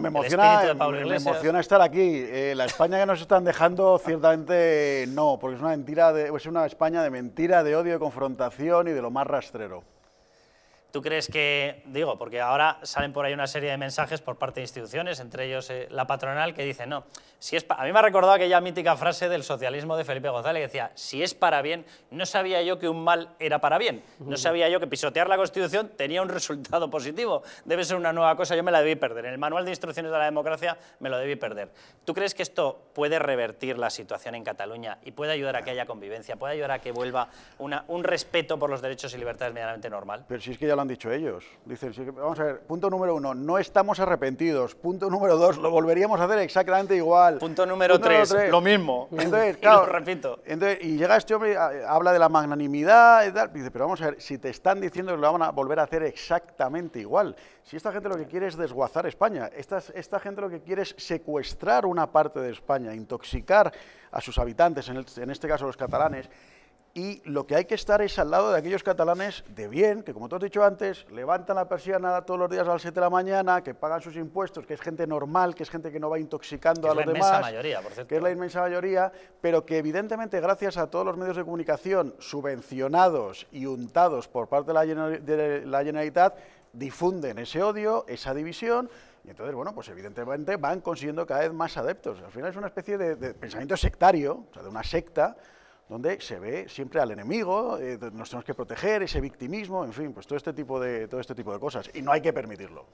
me, emociona, me emociona, estar aquí. Eh, la España que nos están dejando, ciertamente no, porque es una, mentira es una España de mentira, de odio, de confrontación y de lo más rastrero. ¿Tú crees que, digo, porque ahora salen por ahí una serie de mensajes por parte de instituciones, entre ellos eh, la patronal, que dice, no, si es a mí me ha recordado aquella mítica frase del socialismo de Felipe González, que decía, si es para bien, no sabía yo que un mal era para bien, no sabía yo que pisotear la Constitución tenía un resultado positivo, debe ser una nueva cosa, yo me la debí perder, en el manual de instrucciones de la democracia me lo debí perder. ¿Tú crees que esto puede revertir la situación en Cataluña y puede ayudar a que haya convivencia, puede ayudar a que vuelva un respeto por los derechos y libertades medianamente normal? Pero si es que lo han dicho ellos. Dicen, vamos a ver, punto número uno, no estamos arrepentidos. Punto número dos, lo volveríamos a hacer exactamente igual. Punto número, tres, lo mismo. Entonces, claro, y repito. y llega este hombre, ah, habla de la magnanimidad y tal. dice, pero vamos a ver, si te están diciendo que lo van a volver a hacer exactamente igual. Si esta gente lo que quiere es desguazar España, esta, esta gente lo que quiere es secuestrar una parte de España, intoxicar a sus habitantes, en, en este caso los catalanes, y lo que hay que estar es al lado de aquellos catalanes de bien, que como tú has dicho antes, levantan la persiana todos los días a las 7 de la mañana, que pagan sus impuestos, que es gente normal, que es gente que no va intoxicando a los demás. Es la inmensa mayoría, por cierto. Que es la inmensa mayoría, pero que evidentemente gracias a todos los medios de comunicación subvencionados y untados por parte de la, Generalitat, difunden ese odio, esa división, y entonces, bueno, pues evidentemente van consiguiendo cada vez más adeptos. Al final es una especie de, de pensamiento sectario, o sea, de una secta, donde se ve siempre al enemigo, eh, nos tenemos que proteger, ese victimismo, en fin, pues todo este tipo de, todo este tipo de cosas, y no hay que permitirlo.